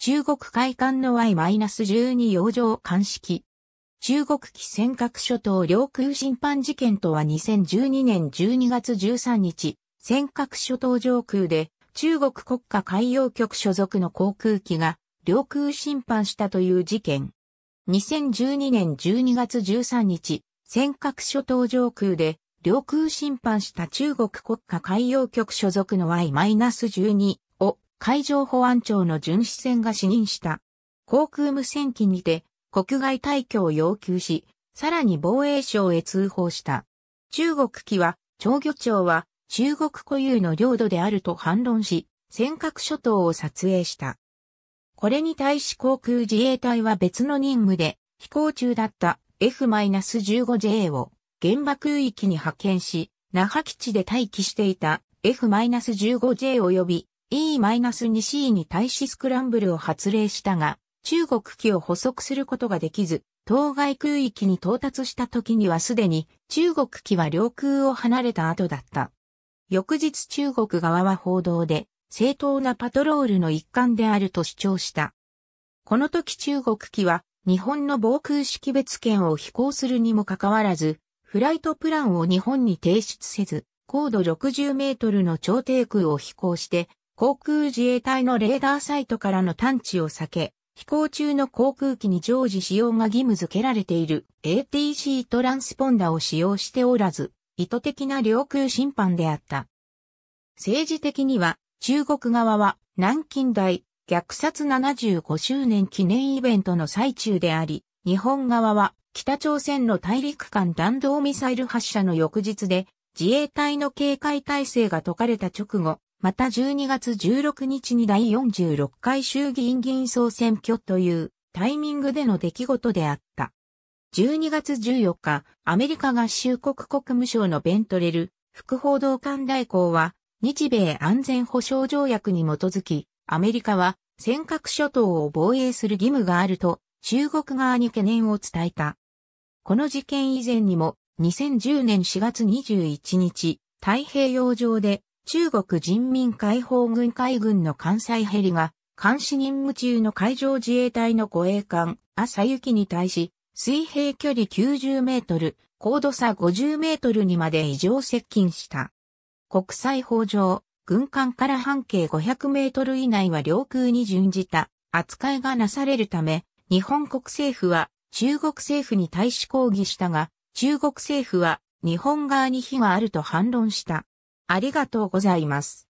中国海艦の Y-12 洋上鑑識。中国機尖閣諸島領空侵犯事件とは2012年12月13日、尖閣諸島上空で中国国家海洋局所属の航空機が領空侵犯したという事件。2012年12月13日、尖閣諸島上空で領空侵犯した中国国家海洋局所属の Y-12 海上保安庁の巡視船が指認した。航空無線機にて国外退去を要求し、さらに防衛省へ通報した。中国機は、長漁長は中国固有の領土であると反論し、尖閣諸島を撮影した。これに対し航空自衛隊は別の任務で飛行中だった F-15J を現場空域に派遣し、那覇基地で待機していた F-15J 及び E-2C に対しスクランブルを発令したが、中国機を捕捉することができず、当該空域に到達した時にはすでに中国機は領空を離れた後だった。翌日中国側は報道で正当なパトロールの一環であると主張した。この時中国機は日本の防空識別圏を飛行するにもかかわらず、フライトプランを日本に提出せず、高度60メートルの超低空を飛行して航空自衛隊のレーダーサイトからの探知を避け、飛行中の航空機に常時使用が義務付けられている ATC トランスポンダを使用しておらず、意図的な領空侵犯であった。政治的には、中国側は南京大虐殺75周年記念イベントの最中であり、日本側は北朝鮮の大陸間弾道ミサイル発射の翌日で、自衛隊の警戒態勢が解かれた直後、また12月16日に第46回衆議院議員総選挙というタイミングでの出来事であった。12月14日、アメリカ合衆国国務省のベントレル、副報道官代行は、日米安全保障条約に基づき、アメリカは尖閣諸島を防衛する義務があると、中国側に懸念を伝えた。この事件以前にも、2010年4月21日、太平洋上で中国人民解放軍海軍の関西ヘリが、監視任務中の海上自衛隊の護衛艦、朝雪に対し、水平距離90メートル、高度差50メートルにまで異常接近した。国際法上、軍艦から半径500メートル以内は領空に準じた扱いがなされるため、日本国政府は中国政府に対し抗議したが、中国政府は日本側に非があると反論した。ありがとうございます。